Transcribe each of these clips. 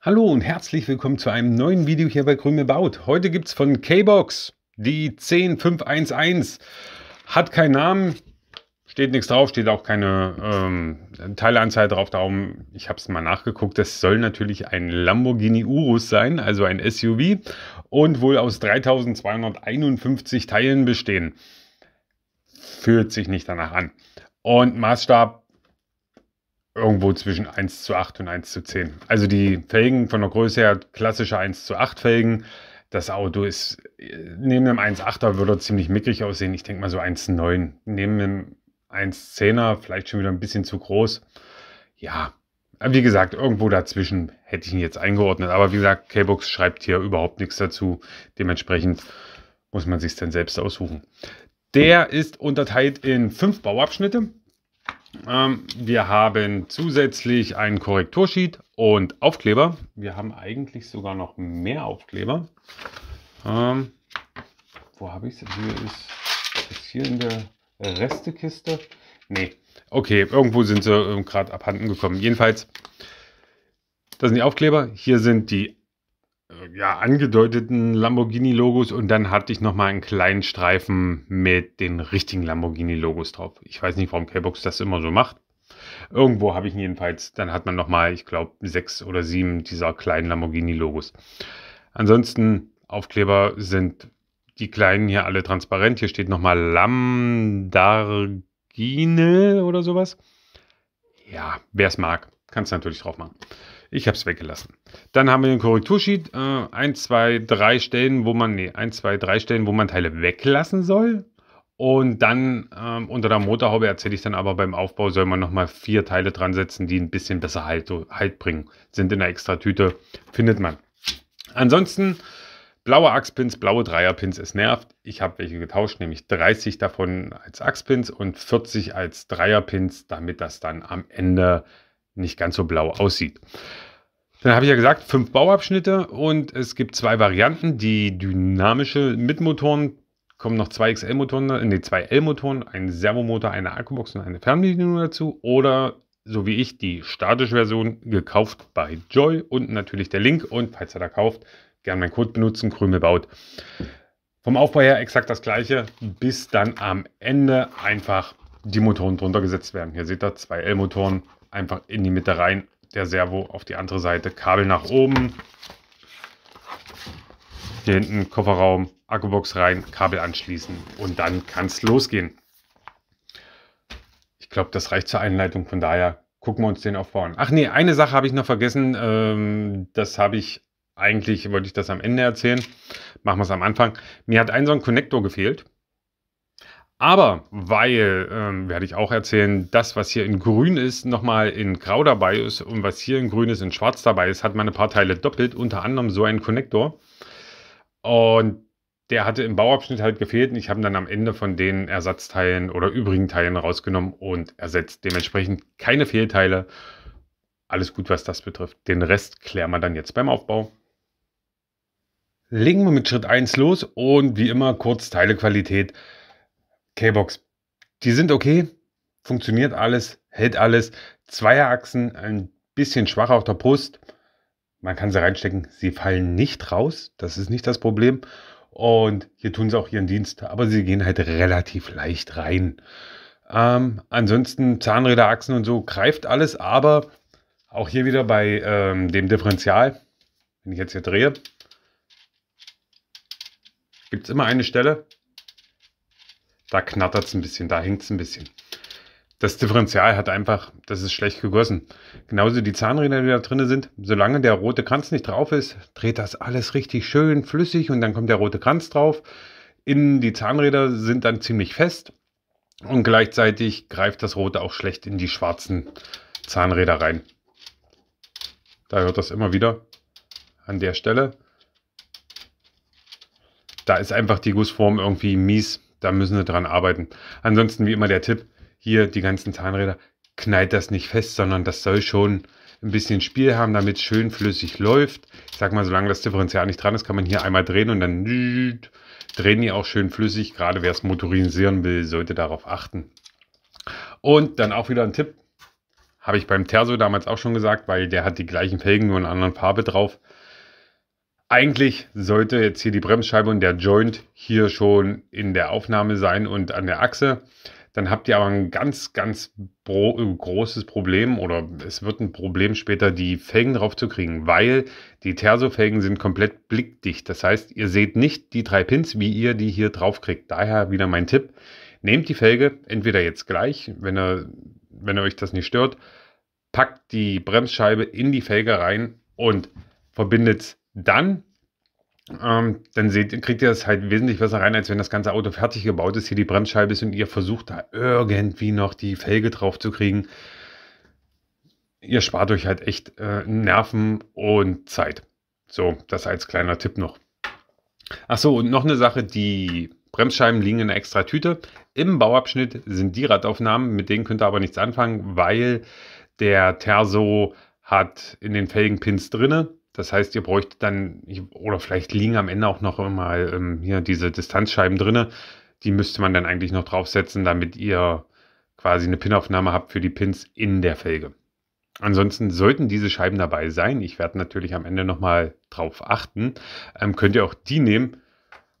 Hallo und herzlich willkommen zu einem neuen Video hier bei Grüme Baut. Heute gibt es von K-Box die 10511. Hat keinen Namen, steht nichts drauf, steht auch keine ähm, Teileanzahl drauf. Darum, ich habe es mal nachgeguckt. Das soll natürlich ein Lamborghini Urus sein, also ein SUV und wohl aus 3251 Teilen bestehen. Fühlt sich nicht danach an. Und Maßstab irgendwo zwischen 1 zu 8 und 1 zu 10. Also die Felgen von der Größe her klassische 1 zu 8 Felgen. Das Auto ist äh, neben einem 1,8er würde er ziemlich mickrig aussehen. Ich denke mal so 1,9. Neben einem 1,10er vielleicht schon wieder ein bisschen zu groß. Ja, wie gesagt, irgendwo dazwischen hätte ich ihn jetzt eingeordnet. Aber wie gesagt, K-Box schreibt hier überhaupt nichts dazu. Dementsprechend muss man sich es dann selbst aussuchen. Der ist unterteilt in fünf Bauabschnitte. Ähm, wir haben zusätzlich einen Korrektursheet und Aufkleber. Wir haben eigentlich sogar noch mehr Aufkleber. Ähm, wo habe ich es? Hier ist, ist hier in der Restekiste. Nee, okay, irgendwo sind sie ähm, gerade abhanden gekommen. Jedenfalls, das sind die Aufkleber. Hier sind die äh, ja, angedeuteten Lamborghini-Logos und dann hatte ich nochmal einen kleinen Streifen mit den richtigen Lamborghini-Logos drauf. Ich weiß nicht, warum K-Box das immer so macht. Irgendwo habe ich ihn jedenfalls. Dann hat man nochmal, ich glaube, sechs oder sieben dieser kleinen Lamborghini-Logos. Ansonsten, Aufkleber sind die kleinen hier alle transparent. Hier steht nochmal Lamdargine oder sowas. Ja, wer es mag, kann es natürlich drauf machen. Ich habe es weggelassen. Dann haben wir den Korrektursheet. Äh, 1, 2, 3 Stellen, wo man, nee, 1, 2, 3 Stellen, wo man Teile weglassen soll. Und dann ähm, unter der Motorhaube erzähle ich dann aber beim Aufbau soll man nochmal vier Teile dran setzen, die ein bisschen besser Halt, halt bringen. Sind in der extra Tüte, findet man. Ansonsten blaue Achspins, blaue Dreierpins, es nervt. Ich habe welche getauscht, nämlich 30 davon als Achspins und 40 als Dreierpins, damit das dann am Ende nicht ganz so blau aussieht. Dann habe ich ja gesagt, fünf Bauabschnitte und es gibt zwei Varianten. Die dynamische mit Motoren kommen noch zwei XL-Motoren, nee, zwei L-Motoren, ein Servomotor, eine Akkubox und eine Fernbedienung dazu. Oder so wie ich, die statische Version gekauft bei Joy. Unten natürlich der Link und falls ihr da kauft, gerne meinen Code benutzen, Krümel baut. Vom Aufbau her exakt das gleiche, bis dann am Ende einfach die Motoren drunter gesetzt werden. Hier seht ihr zwei L-Motoren einfach in die Mitte rein der Servo auf die andere Seite. Kabel nach oben. Hier hinten Kofferraum, Akkubox rein, Kabel anschließen und dann kann es losgehen. Ich glaube, das reicht zur Einleitung. Von daher gucken wir uns den Aufbau an. Ach nee, eine Sache habe ich noch vergessen. Ähm, das habe ich eigentlich, wollte ich das am Ende erzählen. Machen wir es am Anfang. Mir hat ein so ein Connector gefehlt. Aber weil, ähm, werde ich auch erzählen, das, was hier in grün ist, nochmal in grau dabei ist und was hier in grün ist, in schwarz dabei ist, hat man ein paar Teile doppelt, unter anderem so einen Konnektor. Und der hatte im Bauabschnitt halt gefehlt und ich habe dann am Ende von den Ersatzteilen oder übrigen Teilen rausgenommen und ersetzt. Dementsprechend keine Fehlteile. Alles gut, was das betrifft. Den Rest klären wir dann jetzt beim Aufbau. Legen wir mit Schritt 1 los und wie immer kurz Teilequalität. K-Box. Die sind okay, funktioniert alles, hält alles. Zweierachsen, ein bisschen schwach auf der Brust. Man kann sie reinstecken, sie fallen nicht raus, das ist nicht das Problem. Und hier tun sie auch ihren Dienst, aber sie gehen halt relativ leicht rein. Ähm, ansonsten Zahnräder, Achsen und so greift alles, aber auch hier wieder bei ähm, dem Differential, wenn ich jetzt hier drehe, gibt es immer eine Stelle, da knattert es ein bisschen, da hängt es ein bisschen. Das Differential hat einfach, das ist schlecht gegossen. Genauso die Zahnräder, die da drin sind. Solange der rote Kranz nicht drauf ist, dreht das alles richtig schön flüssig und dann kommt der rote Kranz drauf. Innen die Zahnräder sind dann ziemlich fest und gleichzeitig greift das rote auch schlecht in die schwarzen Zahnräder rein. Da hört das immer wieder an der Stelle. Da ist einfach die Gussform irgendwie mies da müssen wir dran arbeiten. Ansonsten wie immer der Tipp, hier die ganzen Zahnräder, knallt das nicht fest, sondern das soll schon ein bisschen Spiel haben, damit es schön flüssig läuft. Ich sag mal, solange das Differential nicht dran ist, kann man hier einmal drehen und dann drehen die auch schön flüssig. Gerade wer es motorisieren will, sollte darauf achten. Und dann auch wieder ein Tipp, habe ich beim Terzo damals auch schon gesagt, weil der hat die gleichen Felgen, nur in einer anderen Farbe drauf. Eigentlich sollte jetzt hier die Bremsscheibe und der Joint hier schon in der Aufnahme sein und an der Achse. Dann habt ihr aber ein ganz, ganz äh, großes Problem oder es wird ein Problem später, die Felgen drauf zu kriegen, weil die Terso-Felgen sind komplett blickdicht. Das heißt, ihr seht nicht die drei Pins, wie ihr die hier drauf kriegt. Daher wieder mein Tipp, nehmt die Felge entweder jetzt gleich, wenn ihr, wenn ihr euch das nicht stört, packt die Bremsscheibe in die Felge rein und verbindet dann, ähm, dann seht, kriegt ihr das halt wesentlich besser rein, als wenn das ganze Auto fertig gebaut ist, hier die Bremsscheibe ist und ihr versucht da irgendwie noch die Felge drauf zu kriegen. Ihr spart euch halt echt äh, Nerven und Zeit. So, das als kleiner Tipp noch. Achso, und noch eine Sache, die Bremsscheiben liegen in einer extra Tüte. Im Bauabschnitt sind die Radaufnahmen, mit denen könnt ihr aber nichts anfangen, weil der Terso hat in den Felgenpins drinne das heißt, ihr bräuchtet dann, oder vielleicht liegen am Ende auch noch immer ähm, hier diese Distanzscheiben drinne. Die müsste man dann eigentlich noch draufsetzen, damit ihr quasi eine Pinaufnahme habt für die Pins in der Felge. Ansonsten sollten diese Scheiben dabei sein. Ich werde natürlich am Ende nochmal drauf achten. Ähm, könnt ihr auch die nehmen,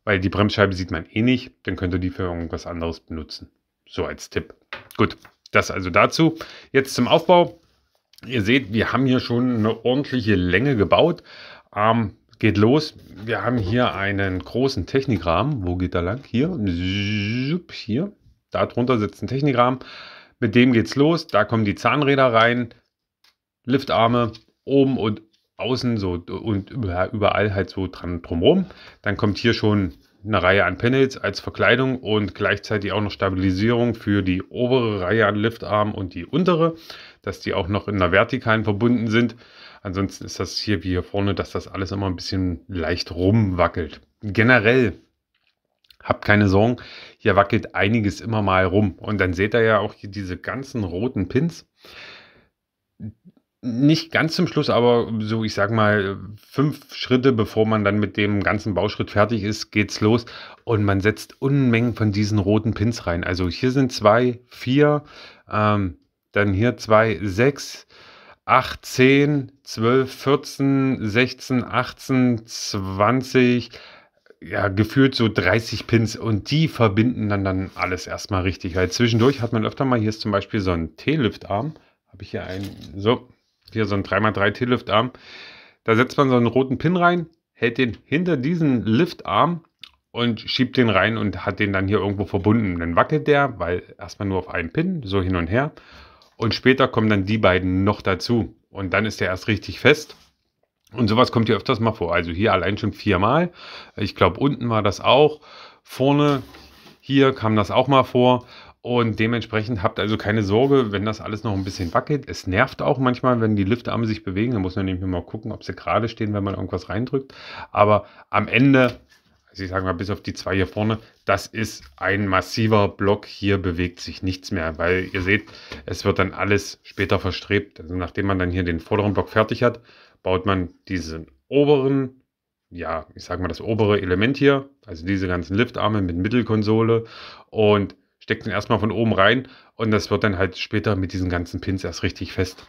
weil die Bremsscheibe sieht man eh nicht. Dann könnt ihr die für irgendwas anderes benutzen. So als Tipp. Gut, das also dazu. Jetzt zum Aufbau. Ihr seht, wir haben hier schon eine ordentliche Länge gebaut. Ähm, geht los. Wir haben hier einen großen Technikrahmen. Wo geht er lang? Hier. Hier. Da drunter sitzt ein Technikrahmen. Mit dem geht's los. Da kommen die Zahnräder rein. Liftarme oben und außen so und überall halt so dran drumherum. Dann kommt hier schon eine Reihe an Panels als Verkleidung und gleichzeitig auch noch Stabilisierung für die obere Reihe an Liftarmen und die untere dass die auch noch in einer Vertikalen verbunden sind. Ansonsten ist das hier wie hier vorne, dass das alles immer ein bisschen leicht rumwackelt. Generell Habt keine Sorgen, hier wackelt einiges immer mal rum. Und dann seht ihr ja auch hier diese ganzen roten Pins. Nicht ganz zum Schluss, aber so, ich sag mal, fünf Schritte, bevor man dann mit dem ganzen Bauschritt fertig ist, geht's los. Und man setzt Unmengen von diesen roten Pins rein. Also hier sind zwei, vier, ähm, dann hier 2, 6, 8, 10, 12, 14, 16, 18, 20, ja, gefühlt so 30 Pins und die verbinden dann, dann alles erstmal richtig. Weil zwischendurch hat man öfter mal, hier ist zum Beispiel so ein T-Liftarm, habe ich hier einen, so, hier so ein 3x3 T-Liftarm. Da setzt man so einen roten Pin rein, hält den hinter diesen Liftarm und schiebt den rein und hat den dann hier irgendwo verbunden. Dann wackelt der, weil erstmal nur auf einen Pin, so hin und her. Und später kommen dann die beiden noch dazu. Und dann ist der erst richtig fest. Und sowas kommt hier öfters mal vor. Also hier allein schon viermal. Ich glaube, unten war das auch. Vorne hier kam das auch mal vor. Und dementsprechend habt also keine Sorge, wenn das alles noch ein bisschen wackelt. Es nervt auch manchmal, wenn die Liftarme sich bewegen. Da muss man nämlich mal gucken, ob sie gerade stehen, wenn man irgendwas reindrückt. Aber am Ende also ich sage mal, bis auf die zwei hier vorne, das ist ein massiver Block. Hier bewegt sich nichts mehr, weil ihr seht, es wird dann alles später verstrebt. Also nachdem man dann hier den vorderen Block fertig hat, baut man diesen oberen, ja, ich sage mal das obere Element hier, also diese ganzen Liftarme mit Mittelkonsole und steckt den erstmal von oben rein und das wird dann halt später mit diesen ganzen Pins erst richtig fest.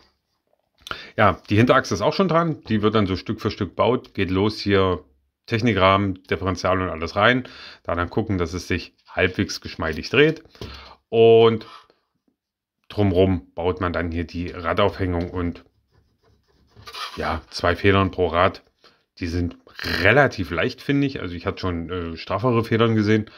Ja, die Hinterachse ist auch schon dran. Die wird dann so Stück für Stück baut. Geht los hier Technikrahmen, Differential und alles rein. Da dann gucken, dass es sich halbwegs geschmeidig dreht. Und drumherum baut man dann hier die Radaufhängung und ja, zwei Federn pro Rad. Die sind relativ leicht, finde ich. Also ich hatte schon äh, straffere Federn gesehen,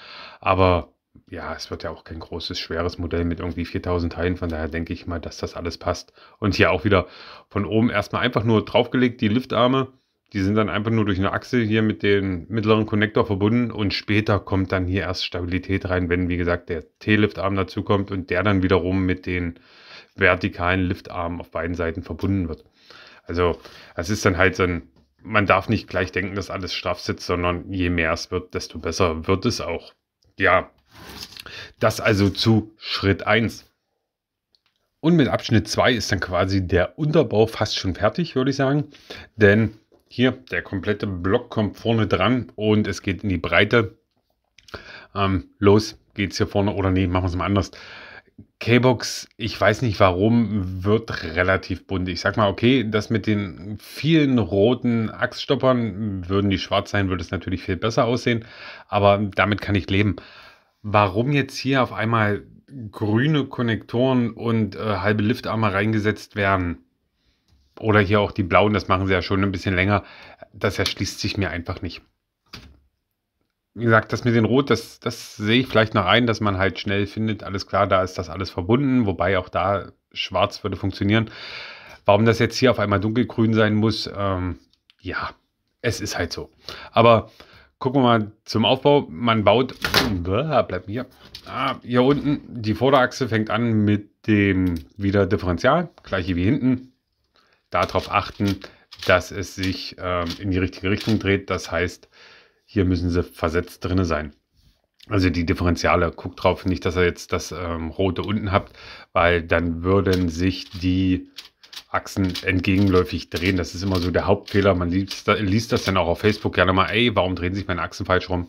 aber ja, es wird ja auch kein großes, schweres Modell mit irgendwie 4000 Teilen. Von daher denke ich mal, dass das alles passt. Und hier auch wieder von oben erstmal einfach nur draufgelegt, die Liftarme die sind dann einfach nur durch eine Achse hier mit dem mittleren Connector verbunden und später kommt dann hier erst Stabilität rein, wenn wie gesagt der T-Liftarm dazu kommt und der dann wiederum mit den vertikalen Liftarmen auf beiden Seiten verbunden wird. Also es ist dann halt so ein, man darf nicht gleich denken, dass alles straff sitzt, sondern je mehr es wird, desto besser wird es auch. Ja, das also zu Schritt 1. Und mit Abschnitt 2 ist dann quasi der Unterbau fast schon fertig, würde ich sagen. Denn hier, der komplette Block kommt vorne dran und es geht in die Breite. Ähm, los geht's hier vorne oder nee, machen wir es mal anders. K-Box, ich weiß nicht warum, wird relativ bunt. Ich sag mal, okay, das mit den vielen roten Achsstoppern, würden die schwarz sein, würde es natürlich viel besser aussehen, aber damit kann ich leben. Warum jetzt hier auf einmal grüne Konnektoren und äh, halbe Liftarme reingesetzt werden, oder hier auch die blauen, das machen sie ja schon ein bisschen länger. Das erschließt sich mir einfach nicht. Wie gesagt, das mit den Rot, das, das sehe ich vielleicht noch ein, dass man halt schnell findet, alles klar, da ist das alles verbunden, wobei auch da schwarz würde funktionieren. Warum das jetzt hier auf einmal dunkelgrün sein muss, ähm, ja, es ist halt so. Aber gucken wir mal zum Aufbau. Man baut, bleibt hier, ah, hier unten, die Vorderachse fängt an mit dem wieder Differential, gleiche wie hinten darauf achten, dass es sich ähm, in die richtige Richtung dreht. Das heißt, hier müssen sie versetzt drin sein. Also die Differentiale, guckt drauf, nicht, dass ihr jetzt das ähm, rote unten habt, weil dann würden sich die Achsen entgegenläufig drehen. Das ist immer so der Hauptfehler. Man liest, liest das dann auch auf Facebook gerne mal, ey, warum drehen sich meine Achsen falsch rum?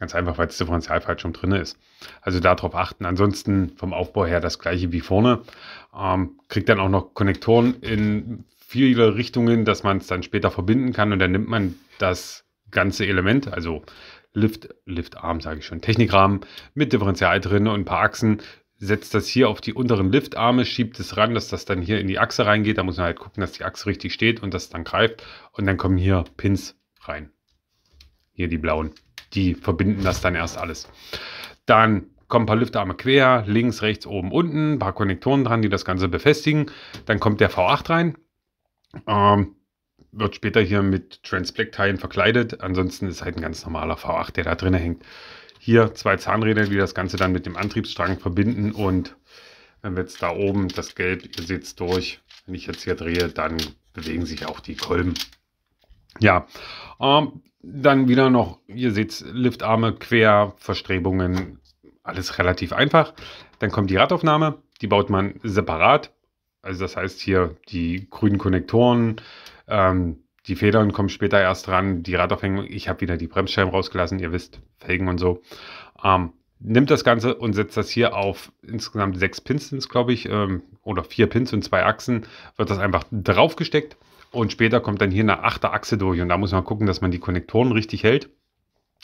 Ganz einfach, weil das Differential falsch rum drin ist. Also darauf achten. Ansonsten vom Aufbau her das gleiche wie vorne. Ähm, kriegt dann auch noch Konnektoren in viele Richtungen, dass man es dann später verbinden kann und dann nimmt man das ganze Element, also Lift, Liftarm sage ich schon, Technikrahmen mit Differential drin und ein paar Achsen, setzt das hier auf die unteren Liftarme, schiebt es ran, dass das dann hier in die Achse reingeht. Da muss man halt gucken, dass die Achse richtig steht und das dann greift und dann kommen hier Pins rein. Hier die blauen, die verbinden das dann erst alles. Dann kommen ein paar Lüfterarme quer, links, rechts, oben, unten, ein paar Konnektoren dran, die das Ganze befestigen. Dann kommt der V8 rein. Ähm, wird später hier mit transplect teilen verkleidet. Ansonsten ist halt ein ganz normaler V8, der da drin hängt. Hier zwei Zahnräder, die das Ganze dann mit dem Antriebsstrang verbinden. Und wenn wir jetzt da oben das Gelb, ihr seht es durch, wenn ich jetzt hier drehe, dann bewegen sich auch die Kolben. Ja, ähm, dann wieder noch, ihr seht Liftarme, Quer, Verstrebungen, alles relativ einfach. Dann kommt die Radaufnahme, die baut man separat. Also das heißt hier die grünen Konnektoren, ähm, die Federn kommen später erst ran, die Radaufhängung, ich habe wieder die Bremsscheiben rausgelassen, ihr wisst, Felgen und so. Ähm, nimmt das Ganze und setzt das hier auf insgesamt sechs Pins, glaube ich, ähm, oder vier Pins und zwei Achsen, wird das einfach draufgesteckt und später kommt dann hier eine achte Achse durch und da muss man gucken, dass man die Konnektoren richtig hält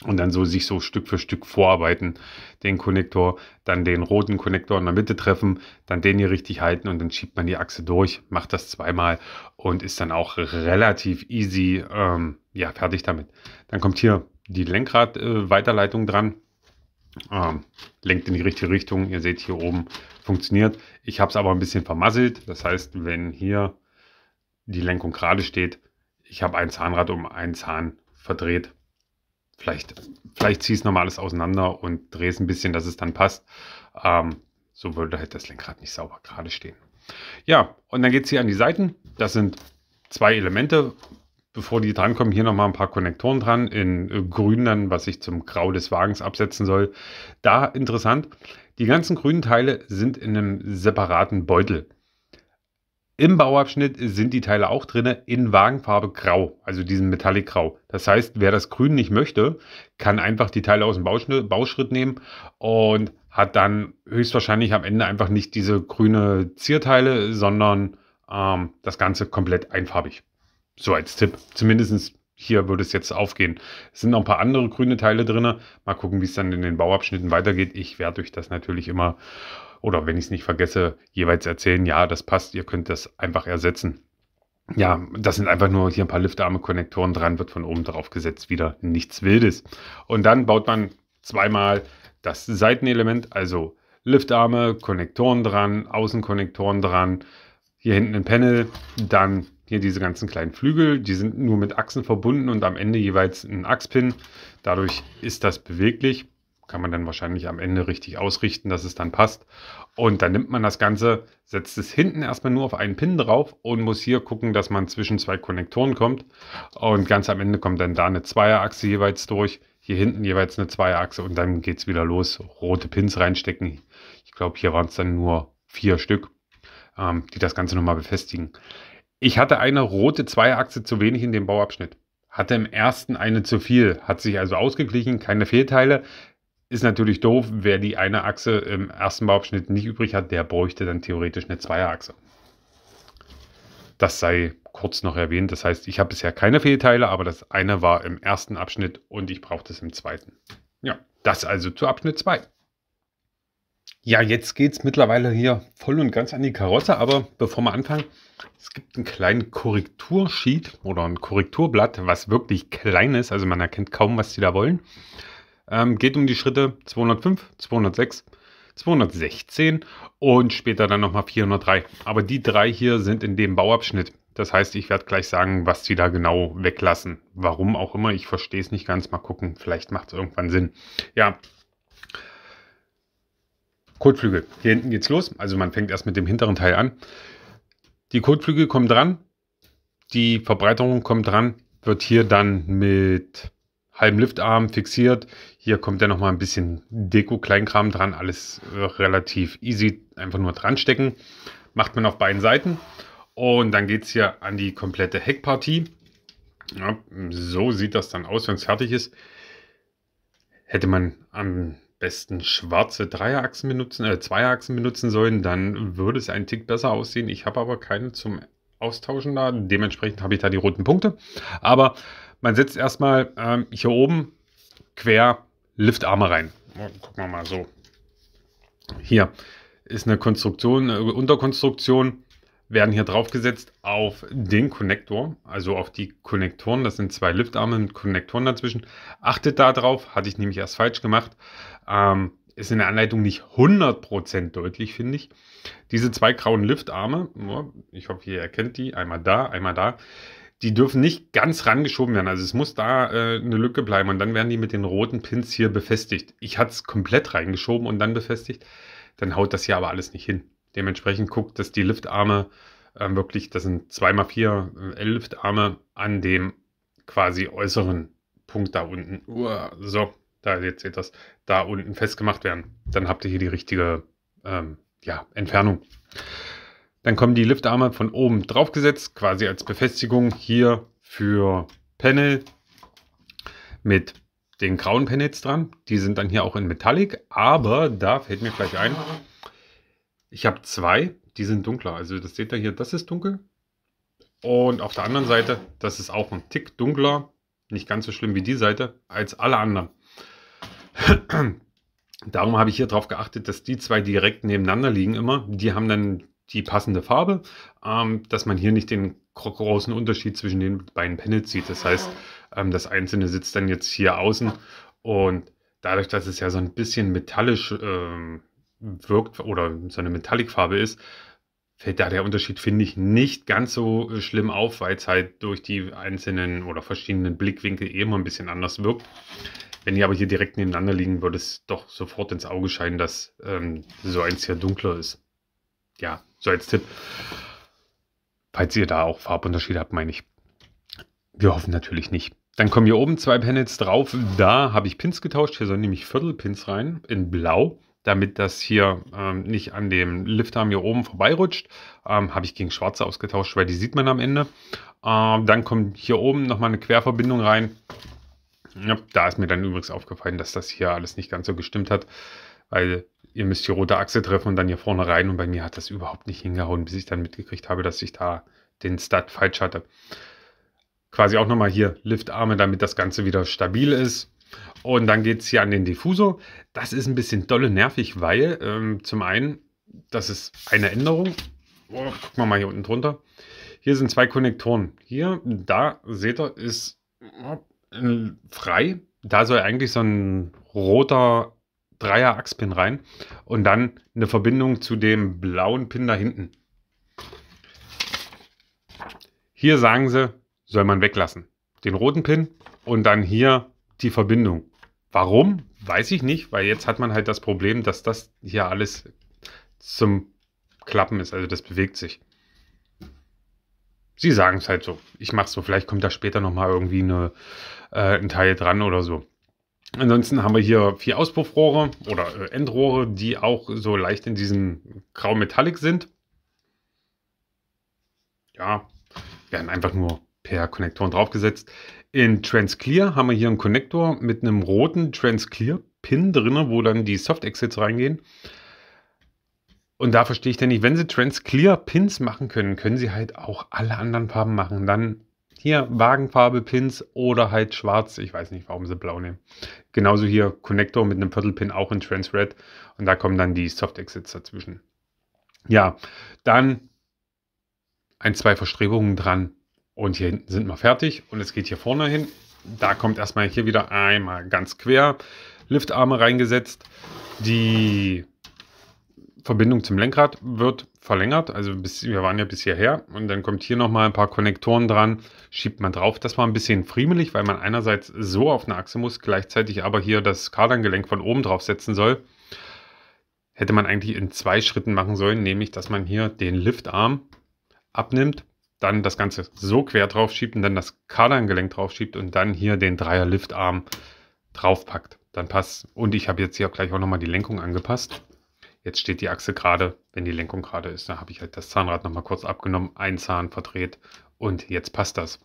und dann so sich so Stück für Stück vorarbeiten. Den Konnektor, dann den roten Konnektor in der Mitte treffen, dann den hier richtig halten und dann schiebt man die Achse durch, macht das zweimal und ist dann auch relativ easy ähm, ja, fertig damit. Dann kommt hier die Lenkrad-Weiterleitung äh, dran. Ähm, lenkt in die richtige Richtung. Ihr seht hier oben, funktioniert. Ich habe es aber ein bisschen vermasselt. Das heißt, wenn hier die Lenkung gerade steht, ich habe ein Zahnrad um einen Zahn verdreht Vielleicht, vielleicht zieh es nochmal alles auseinander und drehst ein bisschen, dass es dann passt. Ähm, so würde halt das Lenkrad nicht sauber gerade stehen. Ja, und dann geht es hier an die Seiten. Das sind zwei Elemente. Bevor die drankommen, hier nochmal ein paar Konnektoren dran. In grün dann, was ich zum Grau des Wagens absetzen soll. Da interessant, die ganzen grünen Teile sind in einem separaten Beutel. Im Bauabschnitt sind die Teile auch drin in Wagenfarbe Grau, also diesem Metallic Grau. Das heißt, wer das Grün nicht möchte, kann einfach die Teile aus dem Bauschritt nehmen und hat dann höchstwahrscheinlich am Ende einfach nicht diese grüne Zierteile, sondern ähm, das Ganze komplett einfarbig. So als Tipp. Zumindest hier würde es jetzt aufgehen. Es sind noch ein paar andere grüne Teile drin. Mal gucken, wie es dann in den Bauabschnitten weitergeht. Ich werde euch das natürlich immer oder wenn ich es nicht vergesse, jeweils erzählen, ja, das passt, ihr könnt das einfach ersetzen. Ja, das sind einfach nur hier ein paar Liftarme, Konnektoren dran, wird von oben drauf gesetzt, wieder nichts Wildes. Und dann baut man zweimal das Seitenelement, also Liftarme, Konnektoren dran, Außenkonnektoren dran, hier hinten ein Panel, dann hier diese ganzen kleinen Flügel, die sind nur mit Achsen verbunden und am Ende jeweils ein Achspin. Dadurch ist das beweglich kann man dann wahrscheinlich am Ende richtig ausrichten, dass es dann passt. Und dann nimmt man das Ganze, setzt es hinten erstmal nur auf einen Pin drauf und muss hier gucken, dass man zwischen zwei Konnektoren kommt. Und ganz am Ende kommt dann da eine Zweierachse jeweils durch, hier hinten jeweils eine Zweierachse und dann geht es wieder los. Rote Pins reinstecken. Ich glaube, hier waren es dann nur vier Stück, ähm, die das Ganze nochmal befestigen. Ich hatte eine rote Zweierachse zu wenig in dem Bauabschnitt hatte im ersten eine zu viel, hat sich also ausgeglichen, keine Fehlteile. Ist natürlich doof, wer die eine Achse im ersten Bauabschnitt nicht übrig hat, der bräuchte dann theoretisch eine Zweierachse. Das sei kurz noch erwähnt. Das heißt, ich habe bisher keine Fehlteile, aber das eine war im ersten Abschnitt und ich brauchte es im zweiten. Ja, das also zu Abschnitt 2. Ja, jetzt geht es mittlerweile hier voll und ganz an die Karosse, aber bevor wir anfangen, es gibt einen kleinen Korrektursheet oder ein Korrekturblatt, was wirklich klein ist, also man erkennt kaum, was die da wollen. Ähm, geht um die Schritte 205, 206, 216 und später dann nochmal 403. Aber die drei hier sind in dem Bauabschnitt. Das heißt, ich werde gleich sagen, was sie da genau weglassen. Warum auch immer, ich verstehe es nicht ganz. Mal gucken, vielleicht macht es irgendwann Sinn. Ja. Kotflügel. Hier hinten geht's los. Also man fängt erst mit dem hinteren Teil an. Die Kotflügel kommen dran. Die Verbreiterung kommt dran. Wird hier dann mit halben Liftarm fixiert. Hier kommt dann nochmal ein bisschen Deko-Kleinkram dran. Alles äh, relativ easy. Einfach nur dran stecken. Macht man auf beiden Seiten. Und dann geht es hier an die komplette Heckpartie. Ja, so sieht das dann aus, wenn es fertig ist. Hätte man am besten schwarze Dreierachsen benutzen, äh, Zweierachsen benutzen sollen, dann würde es einen Tick besser aussehen. Ich habe aber keine zum Austauschen da. Dementsprechend habe ich da die roten Punkte. Aber man setzt erstmal ähm, hier oben quer Liftarme rein. Gucken wir mal so. Hier ist eine Konstruktion, eine äh, Unterkonstruktion, werden hier draufgesetzt auf den Konnektor, also auf die Konnektoren. Das sind zwei Liftarme mit Konnektoren dazwischen. Achtet da drauf, hatte ich nämlich erst falsch gemacht. Ähm, ist in der Anleitung nicht 100% deutlich, finde ich. Diese zwei grauen Liftarme, ich hoffe, ihr erkennt die, einmal da, einmal da, die dürfen nicht ganz rangeschoben werden. Also es muss da äh, eine Lücke bleiben und dann werden die mit den roten Pins hier befestigt. Ich hatte es komplett reingeschoben und dann befestigt. Dann haut das hier aber alles nicht hin. Dementsprechend guckt, dass die Liftarme äh, wirklich, das sind 2x4 l äh, Liftarme an dem quasi äußeren Punkt da unten. Uah, so, da jetzt seht ihr das, da unten festgemacht werden. Dann habt ihr hier die richtige ähm, ja, Entfernung. Dann kommen die Liftarme von oben draufgesetzt, quasi als Befestigung hier für Panel mit den grauen Panels dran. Die sind dann hier auch in Metallic, aber da fällt mir gleich ein, ich habe zwei, die sind dunkler. Also das seht ihr hier, das ist dunkel. Und auf der anderen Seite, das ist auch ein Tick dunkler, nicht ganz so schlimm wie die Seite, als alle anderen. Darum habe ich hier drauf geachtet, dass die zwei direkt nebeneinander liegen immer. Die haben dann die passende Farbe, ähm, dass man hier nicht den großen Unterschied zwischen den beiden Panels sieht. Das heißt, ähm, das einzelne sitzt dann jetzt hier außen und dadurch, dass es ja so ein bisschen metallisch ähm, wirkt oder so eine metallic ist, fällt da der Unterschied, finde ich, nicht ganz so äh, schlimm auf, weil es halt durch die einzelnen oder verschiedenen Blickwinkel eh immer ein bisschen anders wirkt. Wenn die aber hier direkt nebeneinander liegen, würde es doch sofort ins Auge scheinen, dass ähm, so eins hier dunkler ist. Ja, so als Tipp. Falls ihr da auch Farbunterschiede habt, meine ich. Wir hoffen natürlich nicht. Dann kommen hier oben zwei Panels drauf. Da habe ich Pins getauscht. Hier sollen nämlich Viertelpins rein in blau, damit das hier ähm, nicht an dem Liftarm hier oben vorbeirutscht. Ähm, habe ich gegen schwarze ausgetauscht, weil die sieht man am Ende. Ähm, dann kommt hier oben nochmal eine Querverbindung rein. Ja, da ist mir dann übrigens aufgefallen, dass das hier alles nicht ganz so gestimmt hat, weil ihr müsst die rote Achse treffen und dann hier vorne rein. Und bei mir hat das überhaupt nicht hingehauen, bis ich dann mitgekriegt habe, dass ich da den Stud falsch hatte. Quasi auch nochmal hier Liftarme, damit das Ganze wieder stabil ist. Und dann geht es hier an den Diffusor. Das ist ein bisschen dolle nervig, weil ähm, zum einen, das ist eine Änderung. Oh, gucken wir mal hier unten drunter. Hier sind zwei Konnektoren. Hier, da, seht ihr, ist oh, frei. Da soll eigentlich so ein roter Dreier Achspin rein und dann eine Verbindung zu dem blauen Pin da hinten. Hier sagen sie, soll man weglassen. Den roten Pin und dann hier die Verbindung. Warum? Weiß ich nicht, weil jetzt hat man halt das Problem, dass das hier alles zum Klappen ist. Also das bewegt sich. Sie sagen es halt so. Ich mache es so. Vielleicht kommt da später nochmal irgendwie eine, äh, ein Teil dran oder so. Ansonsten haben wir hier vier Auspuffrohre oder äh, Endrohre, die auch so leicht in diesem grau Metallic sind. Ja, werden einfach nur per Konnektoren draufgesetzt. In Transclear haben wir hier einen Konnektor mit einem roten Transclear-Pin drin, wo dann die Soft-Exits reingehen. Und da verstehe ich denn nicht, wenn sie Transclear-Pins machen können, können sie halt auch alle anderen Farben machen. Dann hier Wagenfarbe Pins oder halt schwarz. Ich weiß nicht, warum sie blau nehmen. Genauso hier Connector mit einem Viertelpin auch in Transred. Und da kommen dann die Soft Exits dazwischen. Ja, dann ein, zwei Verstrebungen dran. Und hier hinten sind wir fertig. Und es geht hier vorne hin. Da kommt erstmal hier wieder einmal ganz quer. Liftarme reingesetzt. Die Verbindung zum Lenkrad wird verlängert. Also bis, wir waren ja bis hierher und dann kommt hier nochmal ein paar Konnektoren dran, schiebt man drauf. Das war ein bisschen friemelig, weil man einerseits so auf eine Achse muss, gleichzeitig aber hier das Kardangelenk von oben drauf setzen soll. Hätte man eigentlich in zwei Schritten machen sollen, nämlich dass man hier den Liftarm abnimmt, dann das Ganze so quer drauf schiebt und dann das Kardangelenk drauf schiebt und dann hier den Dreier Liftarm draufpackt. Dann passt. Und ich habe jetzt hier auch gleich auch nochmal die Lenkung angepasst. Jetzt steht die Achse gerade, wenn die Lenkung gerade ist. Da habe ich halt das Zahnrad nochmal kurz abgenommen, einen Zahn verdreht und jetzt passt das.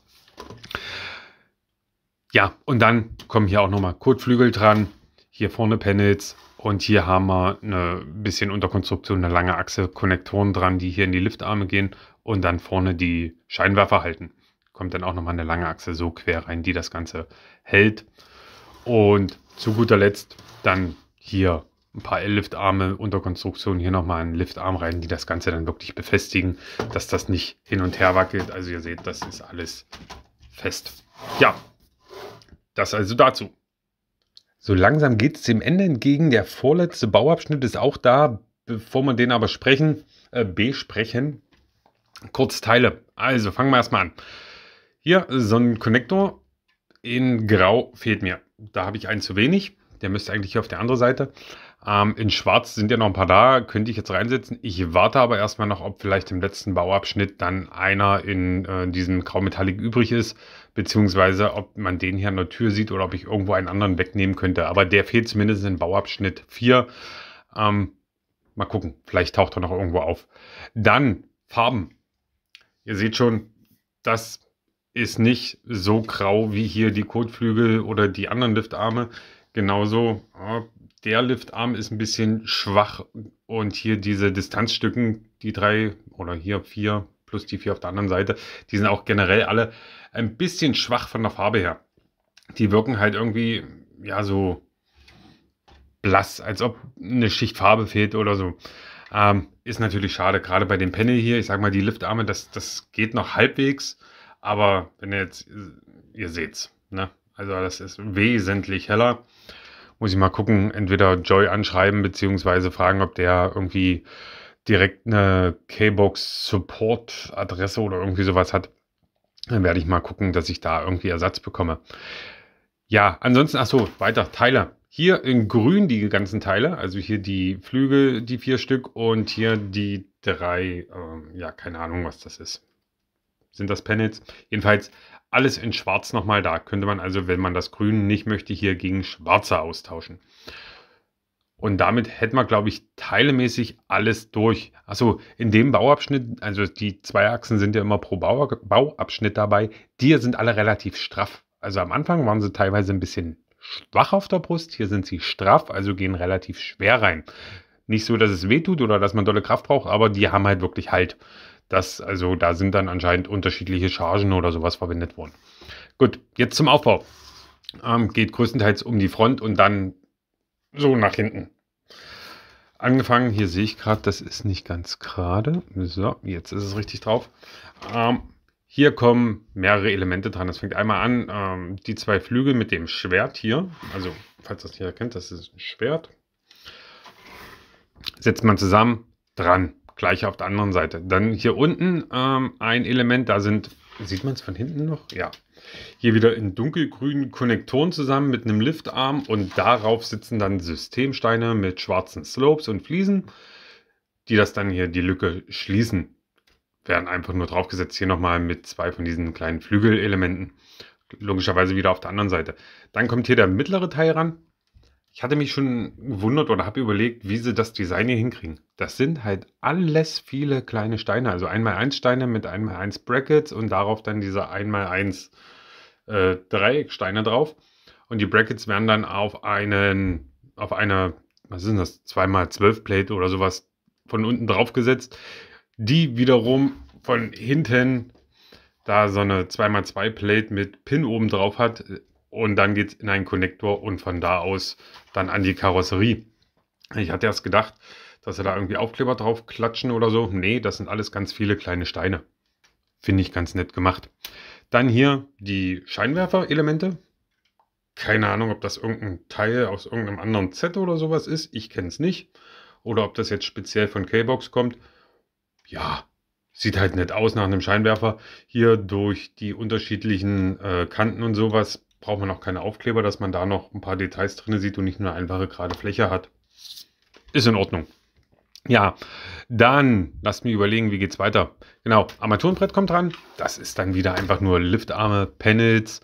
Ja, und dann kommen hier auch nochmal Kotflügel dran. Hier vorne Panels und hier haben wir ein bisschen Unterkonstruktion, eine lange Achse, Konnektoren dran, die hier in die Liftarme gehen und dann vorne die Scheinwerfer halten. Kommt dann auch nochmal eine lange Achse so quer rein, die das Ganze hält. Und zu guter Letzt dann hier ein paar l Liftarme unter Konstruktion hier nochmal einen Liftarm rein, die das Ganze dann wirklich befestigen, dass das nicht hin und her wackelt. Also ihr seht, das ist alles fest. Ja, das also dazu. So langsam geht es dem Ende entgegen. Der vorletzte Bauabschnitt ist auch da. Bevor wir den aber sprechen, äh, besprechen, kurz Teile. Also fangen wir erstmal an. Hier so ein Connector in Grau fehlt mir. Da habe ich einen zu wenig. Der müsste eigentlich hier auf der anderen Seite. Ähm, in Schwarz sind ja noch ein paar da, könnte ich jetzt reinsetzen. Ich warte aber erstmal noch, ob vielleicht im letzten Bauabschnitt dann einer in äh, diesem Graumetallic übrig ist, beziehungsweise ob man den hier an der Tür sieht oder ob ich irgendwo einen anderen wegnehmen könnte. Aber der fehlt zumindest in Bauabschnitt 4. Ähm, mal gucken, vielleicht taucht er noch irgendwo auf. Dann Farben. Ihr seht schon, das ist nicht so grau wie hier die Kotflügel oder die anderen Liftarme. Genauso, der Liftarm ist ein bisschen schwach und hier diese Distanzstücken, die drei oder hier vier plus die vier auf der anderen Seite, die sind auch generell alle ein bisschen schwach von der Farbe her. Die wirken halt irgendwie, ja, so blass, als ob eine Schicht Farbe fehlt oder so. Ähm, ist natürlich schade, gerade bei dem Panel hier, ich sag mal, die Liftarme, das, das geht noch halbwegs, aber wenn ihr jetzt, ihr seht's, ne? Also das ist wesentlich heller muss ich mal gucken, entweder Joy anschreiben, beziehungsweise fragen, ob der irgendwie direkt eine K-Box Support Adresse oder irgendwie sowas hat. Dann werde ich mal gucken, dass ich da irgendwie Ersatz bekomme. Ja, ansonsten, ach so, weiter, Teile. Hier in grün die ganzen Teile, also hier die Flügel, die vier Stück und hier die drei, ähm, ja, keine Ahnung, was das ist. Sind das Panels? Jedenfalls alles in schwarz nochmal da. Könnte man also, wenn man das Grün nicht möchte, hier gegen Schwarze austauschen. Und damit hätten wir, glaube ich, teilemäßig alles durch. Also in dem Bauabschnitt, also die zwei Achsen sind ja immer pro Bau, Bauabschnitt dabei, die hier sind alle relativ straff. Also am Anfang waren sie teilweise ein bisschen schwach auf der Brust, hier sind sie straff, also gehen relativ schwer rein. Nicht so, dass es wehtut oder dass man dolle Kraft braucht, aber die haben halt wirklich Halt. Das, also da sind dann anscheinend unterschiedliche Chargen oder sowas verwendet worden. Gut, jetzt zum Aufbau. Ähm, geht größtenteils um die Front und dann so nach hinten. Angefangen, hier sehe ich gerade, das ist nicht ganz gerade. So, jetzt ist es richtig drauf. Ähm, hier kommen mehrere Elemente dran. Das fängt einmal an, ähm, die zwei Flügel mit dem Schwert hier. Also, falls ihr das nicht erkennt, das ist ein Schwert. Setzt man zusammen, dran gleich auf der anderen Seite. Dann hier unten ähm, ein Element, da sind, sieht man es von hinten noch? Ja. Hier wieder in dunkelgrünen Konnektoren zusammen mit einem Liftarm und darauf sitzen dann Systemsteine mit schwarzen Slopes und Fliesen, die das dann hier die Lücke schließen. Werden einfach nur draufgesetzt, hier nochmal mit zwei von diesen kleinen Flügelelementen. Logischerweise wieder auf der anderen Seite. Dann kommt hier der mittlere Teil ran, ich hatte mich schon gewundert oder habe überlegt, wie sie das Design hier hinkriegen. Das sind halt alles viele kleine Steine, also 1x1 Steine mit 1x1 Brackets und darauf dann diese 1x1 äh, Dreiecksteine drauf. Und die Brackets werden dann auf einen, auf eine, was ist das, 2x12 Plate oder sowas von unten drauf gesetzt, die wiederum von hinten da so eine 2x2 Plate mit Pin oben drauf hat, und dann geht es in einen Konnektor und von da aus dann an die Karosserie. Ich hatte erst gedacht, dass er da irgendwie Aufkleber drauf klatschen oder so. Nee, das sind alles ganz viele kleine Steine. Finde ich ganz nett gemacht. Dann hier die Scheinwerfer-Elemente. Keine Ahnung, ob das irgendein Teil aus irgendeinem anderen Z oder sowas ist. Ich kenne es nicht. Oder ob das jetzt speziell von K-Box kommt. Ja, sieht halt nett aus nach einem Scheinwerfer. Hier durch die unterschiedlichen äh, Kanten und sowas braucht man auch keine Aufkleber, dass man da noch ein paar Details drin sieht und nicht nur eine einfache gerade Fläche hat. Ist in Ordnung. Ja, dann lasst mich überlegen, wie geht's weiter. Genau, Armaturenbrett kommt dran. Das ist dann wieder einfach nur Liftarme, Panels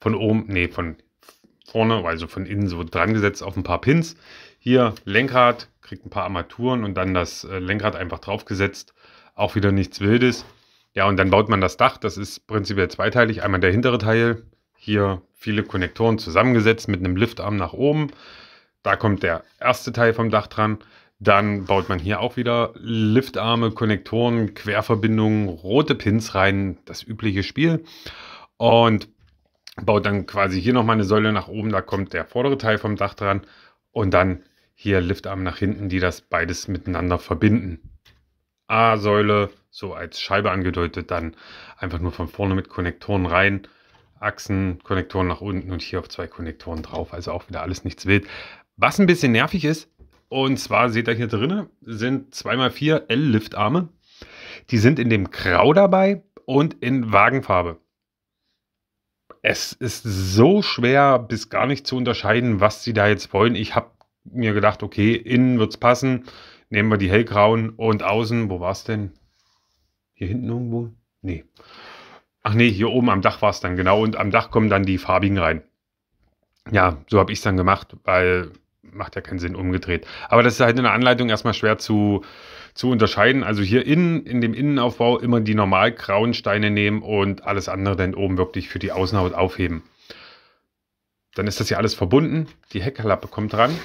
von oben, nee, von vorne, also von innen so dran gesetzt auf ein paar Pins. Hier Lenkrad, kriegt ein paar Armaturen und dann das äh, Lenkrad einfach drauf gesetzt. Auch wieder nichts Wildes. Ja, und dann baut man das Dach. Das ist prinzipiell zweiteilig. Einmal der hintere Teil, hier viele Konnektoren zusammengesetzt mit einem Liftarm nach oben. Da kommt der erste Teil vom Dach dran. Dann baut man hier auch wieder Liftarme, Konnektoren, Querverbindungen, rote Pins rein, das übliche Spiel. Und baut dann quasi hier nochmal eine Säule nach oben, da kommt der vordere Teil vom Dach dran. Und dann hier Liftarme nach hinten, die das beides miteinander verbinden. A-Säule, so als Scheibe angedeutet, dann einfach nur von vorne mit Konnektoren rein Achsen, Konnektoren nach unten und hier auf zwei Konnektoren drauf. Also auch wieder alles nichts wild. Was ein bisschen nervig ist, und zwar seht ihr hier drinnen, sind 2x4 L-Liftarme. Die sind in dem Grau dabei und in Wagenfarbe. Es ist so schwer bis gar nicht zu unterscheiden, was sie da jetzt wollen. Ich habe mir gedacht, okay, innen wird es passen. Nehmen wir die hellgrauen und außen, wo war es denn? Hier hinten irgendwo? Nee. Ach nee, hier oben am Dach war es dann genau und am Dach kommen dann die farbigen rein. Ja, so habe ich es dann gemacht, weil macht ja keinen Sinn umgedreht. Aber das ist halt in der Anleitung erstmal schwer zu, zu unterscheiden. Also hier innen, in dem Innenaufbau immer die normal grauen Steine nehmen und alles andere dann oben wirklich für die Außenhaut aufheben. Dann ist das hier alles verbunden. Die Heckklappe kommt dran,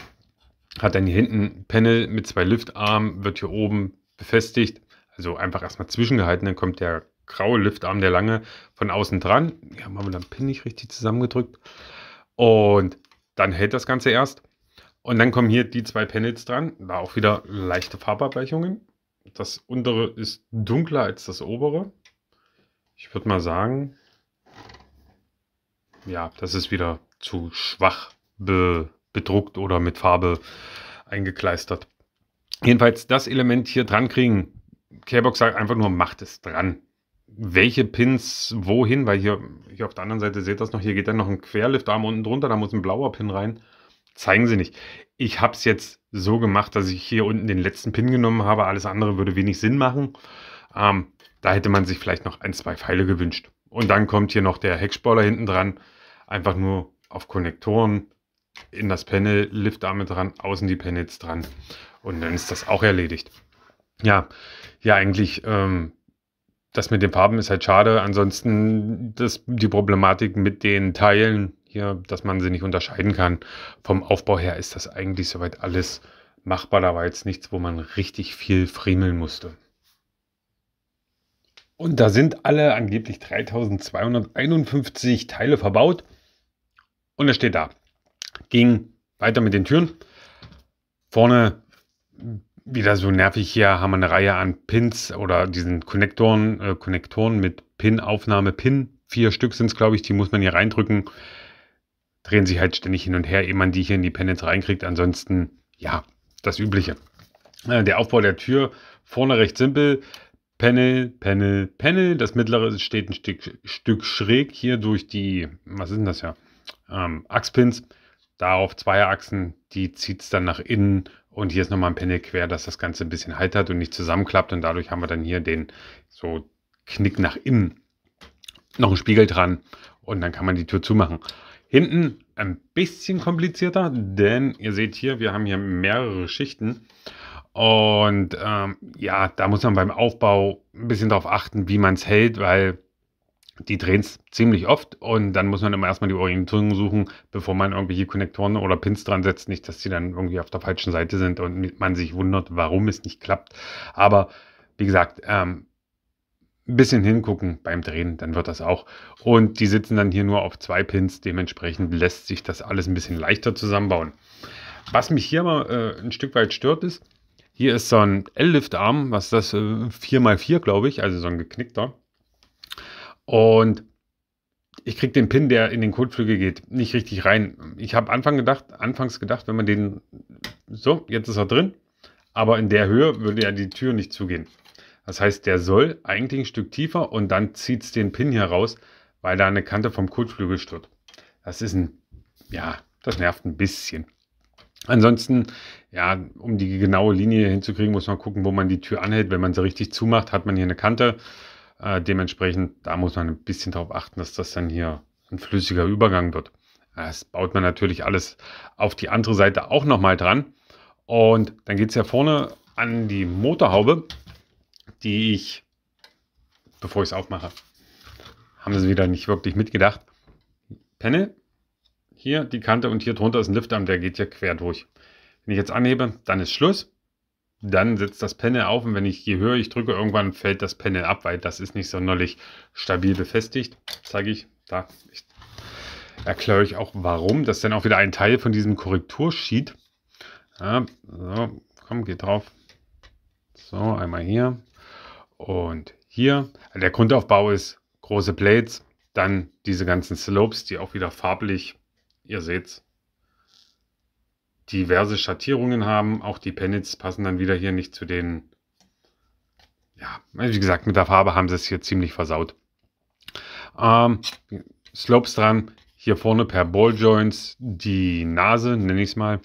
hat dann hier hinten ein Panel mit zwei Liftarmen, wird hier oben befestigt. Also einfach erstmal zwischengehalten, dann kommt der graue Liftarm, der lange von außen dran. Ja, haben wir dann Pin nicht richtig zusammengedrückt. Und dann hält das Ganze erst. Und dann kommen hier die zwei Panels dran. Da auch wieder leichte Farbabweichungen. Das untere ist dunkler als das obere. Ich würde mal sagen, ja, das ist wieder zu schwach be bedruckt oder mit Farbe eingekleistert. Jedenfalls das Element hier dran kriegen. Carebox sagt einfach nur, macht es dran welche Pins wohin, weil hier, hier auf der anderen Seite seht ihr das noch, hier geht dann noch ein Querliftarm unten drunter, da muss ein blauer Pin rein. Zeigen sie nicht. Ich habe es jetzt so gemacht, dass ich hier unten den letzten Pin genommen habe. Alles andere würde wenig Sinn machen. Ähm, da hätte man sich vielleicht noch ein, zwei Pfeile gewünscht. Und dann kommt hier noch der Heckspoiler hinten dran. Einfach nur auf Konnektoren in das Panel, Liftarme dran, außen die Panels dran. Und dann ist das auch erledigt. Ja, ja eigentlich ähm, das mit den Farben ist halt schade. Ansonsten das, die Problematik mit den Teilen hier, dass man sie nicht unterscheiden kann. Vom Aufbau her ist das eigentlich soweit alles machbar. Da war jetzt nichts, wo man richtig viel friemeln musste. Und da sind alle angeblich 3251 Teile verbaut. Und es steht da. Ging weiter mit den Türen. Vorne wieder so nervig hier haben wir eine Reihe an Pins oder diesen Konnektoren, äh, Konnektoren mit Pin-Aufnahme, Pin. Vier Stück sind es, glaube ich, die muss man hier reindrücken. Drehen sich halt ständig hin und her, ehe man die hier in die Pendants reinkriegt. Ansonsten, ja, das Übliche. Äh, der Aufbau der Tür, vorne recht simpel. Panel, Panel, Panel. Das mittlere steht ein Stück, Stück schräg hier durch die, was ist denn das ja? Ähm, Achspins. Darauf Zweierachsen, die zieht es dann nach innen und hier ist nochmal ein Panel quer, dass das Ganze ein bisschen haltert und nicht zusammenklappt. Und dadurch haben wir dann hier den so Knick nach innen. Noch ein Spiegel dran und dann kann man die Tür zumachen. Hinten ein bisschen komplizierter, denn ihr seht hier, wir haben hier mehrere Schichten. Und ähm, ja, da muss man beim Aufbau ein bisschen darauf achten, wie man es hält, weil die drehen es ziemlich oft und dann muss man immer erstmal die Orientierung suchen, bevor man irgendwelche Konnektoren oder Pins dran setzt, nicht, dass die dann irgendwie auf der falschen Seite sind und man sich wundert, warum es nicht klappt. Aber wie gesagt, ähm, ein bisschen hingucken beim Drehen, dann wird das auch. Und die sitzen dann hier nur auf zwei Pins, dementsprechend lässt sich das alles ein bisschen leichter zusammenbauen. Was mich hier mal äh, ein Stück weit stört ist, hier ist so ein L-Lift-Arm, was ist das, 4x4 äh, glaube ich, also so ein geknickter und ich kriege den Pin, der in den Kotflügel geht, nicht richtig rein. Ich habe Anfang gedacht, anfangs gedacht, wenn man den so, jetzt ist er drin, aber in der Höhe würde ja die Tür nicht zugehen. Das heißt, der soll eigentlich ein Stück tiefer und dann zieht es den Pin hier raus, weil da eine Kante vom Kotflügel stört. Das ist ein, ja, das nervt ein bisschen. Ansonsten, ja, um die genaue Linie hinzukriegen, muss man gucken, wo man die Tür anhält. Wenn man sie richtig zumacht, hat man hier eine Kante. Äh, dementsprechend, da muss man ein bisschen darauf achten, dass das dann hier ein flüssiger Übergang wird. Das baut man natürlich alles auf die andere Seite auch nochmal dran. Und dann geht es ja vorne an die Motorhaube, die ich, bevor ich es aufmache, haben sie wieder nicht wirklich mitgedacht. Penne, hier die Kante und hier drunter ist ein Liftarm, der geht ja quer durch. Wenn ich jetzt anhebe, dann ist Schluss dann sitzt das Panel auf und wenn ich je höher ich drücke, irgendwann fällt das Panel ab, weil das ist nicht sonderlich stabil befestigt. Zeige ich da. Ich erkläre euch auch warum. Das ist dann auch wieder ein Teil von diesem Korrektursheet. Ja, so, komm, geht drauf. So, einmal hier und hier. Der Grundaufbau ist große Blades, dann diese ganzen Slopes, die auch wieder farblich, ihr seht es, diverse Schattierungen haben. Auch die Pennants passen dann wieder hier nicht zu den... Ja, wie gesagt, mit der Farbe haben sie es hier ziemlich versaut. Ähm, Slopes dran, hier vorne per Balljoints die Nase, nenne ich es mal.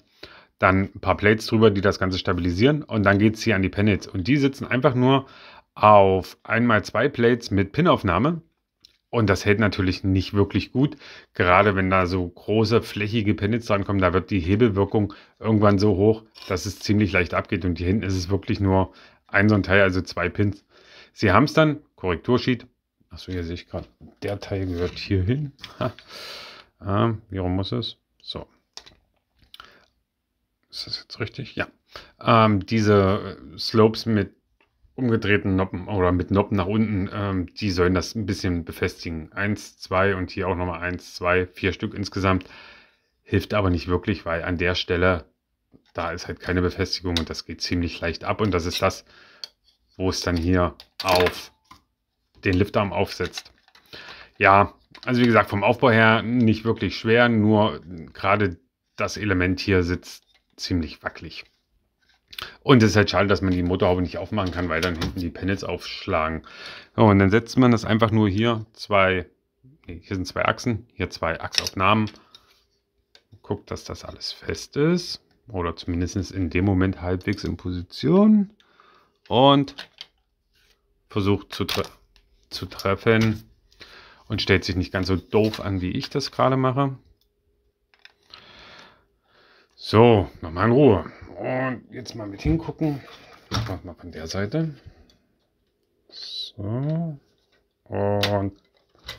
Dann ein paar Plates drüber, die das Ganze stabilisieren. Und dann geht es hier an die Pennants. Und die sitzen einfach nur auf einmal zwei Plates mit Pinaufnahme. Und das hält natürlich nicht wirklich gut, gerade wenn da so große, flächige Pennits drankommen, da wird die Hebelwirkung irgendwann so hoch, dass es ziemlich leicht abgeht. Und hier hinten ist es wirklich nur ein so ein Teil, also zwei Pins. Sie haben es dann, Korrektursheet, achso, hier sehe ich gerade, der Teil gehört hier hin. ähm, wie rum muss es? So. Ist das jetzt richtig? Ja. Ähm, diese Slopes mit umgedrehten Noppen oder mit Noppen nach unten, ähm, die sollen das ein bisschen befestigen. Eins, zwei und hier auch nochmal eins, zwei, vier Stück insgesamt. Hilft aber nicht wirklich, weil an der Stelle, da ist halt keine Befestigung und das geht ziemlich leicht ab. Und das ist das, wo es dann hier auf den Liftarm aufsetzt. Ja, also wie gesagt, vom Aufbau her nicht wirklich schwer, nur gerade das Element hier sitzt ziemlich wackelig. Und es ist halt schade, dass man die Motorhaube nicht aufmachen kann, weil dann hinten die Panels aufschlagen. So, und dann setzt man das einfach nur hier zwei, hier sind zwei Achsen, hier zwei Achsaufnahmen. Guckt, dass das alles fest ist oder zumindest in dem Moment halbwegs in Position und versucht zu, tre zu treffen und stellt sich nicht ganz so doof an, wie ich das gerade mache. So, nochmal in Ruhe. Und jetzt mal mit hingucken. Ich mach mal von der Seite. So. Und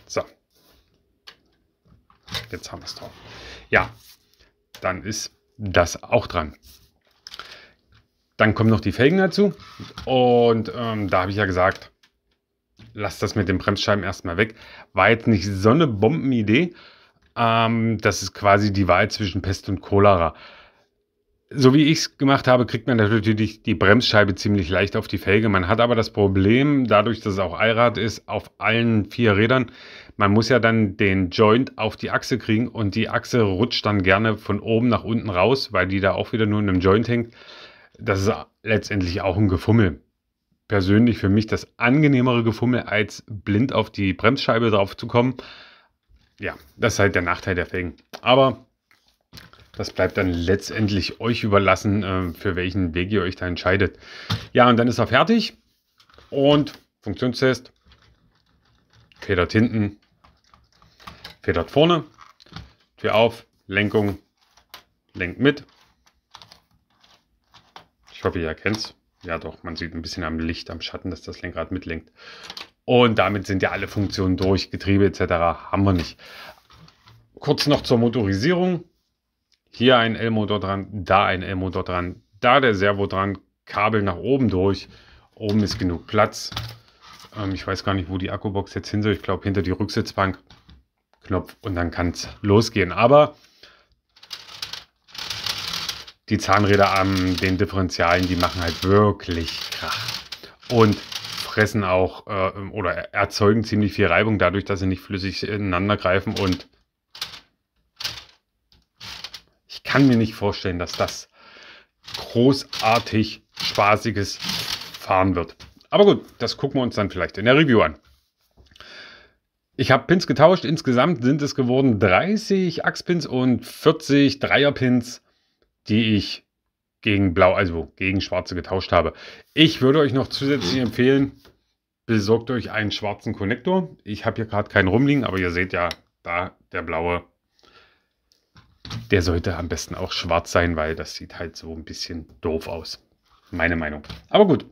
so. Jetzt haben wir es drauf. Ja, dann ist das auch dran. Dann kommen noch die Felgen dazu. Und ähm, da habe ich ja gesagt, lasst das mit den Bremsscheiben erstmal weg. War jetzt nicht so eine Bombenidee. Ähm, das ist quasi die Wahl zwischen Pest und Cholera so wie ich es gemacht habe, kriegt man natürlich die Bremsscheibe ziemlich leicht auf die Felge. Man hat aber das Problem, dadurch, dass es auch Allrad ist, auf allen vier Rädern, man muss ja dann den Joint auf die Achse kriegen und die Achse rutscht dann gerne von oben nach unten raus, weil die da auch wieder nur in einem Joint hängt. Das ist letztendlich auch ein Gefummel. Persönlich für mich das angenehmere Gefummel, als blind auf die Bremsscheibe drauf zu kommen. Ja, das ist halt der Nachteil der Felgen. Aber das bleibt dann letztendlich euch überlassen, äh, für welchen Weg ihr euch da entscheidet. Ja, und dann ist er fertig. Und Funktionstest. Federt hinten. Federt vorne. Tür auf. Lenkung. Lenkt mit. Ich hoffe, ihr erkennt es. Ja, doch, man sieht ein bisschen am Licht, am Schatten, dass das Lenkrad mitlenkt. Und damit sind ja alle Funktionen durch. Getriebe etc. haben wir nicht. Kurz noch zur Motorisierung hier ein Elmo-Motor dran, da ein Elmo-Motor dran, da der Servo dran, Kabel nach oben durch. Oben ist genug Platz. Ähm, ich weiß gar nicht, wo die Akkubox jetzt hin soll. Ich glaube, hinter die Rücksitzbank. Knopf und dann kann es losgehen. Aber die Zahnräder an den Differentialen, die machen halt wirklich Krach. Und fressen auch äh, oder erzeugen ziemlich viel Reibung dadurch, dass sie nicht flüssig ineinander greifen und kann mir nicht vorstellen, dass das großartig spaßiges Fahren wird. Aber gut, das gucken wir uns dann vielleicht in der Review an. Ich habe Pins getauscht. Insgesamt sind es geworden 30 Achspins und 40 Dreierpins, die ich gegen Blau, also gegen Schwarze getauscht habe. Ich würde euch noch zusätzlich empfehlen, besorgt euch einen schwarzen Konnektor. Ich habe hier gerade keinen rumliegen, aber ihr seht ja, da der blaue der sollte am besten auch schwarz sein, weil das sieht halt so ein bisschen doof aus. Meine Meinung. Aber gut.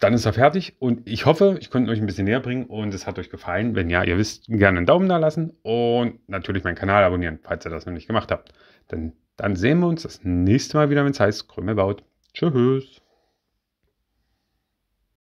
Dann ist er fertig und ich hoffe, ich konnte euch ein bisschen näher bringen und es hat euch gefallen. Wenn ja, ihr wisst, gerne einen Daumen da lassen und natürlich meinen Kanal abonnieren, falls ihr das noch nicht gemacht habt. Denn dann sehen wir uns das nächste Mal wieder, wenn es heißt Krümel baut. Tschüss.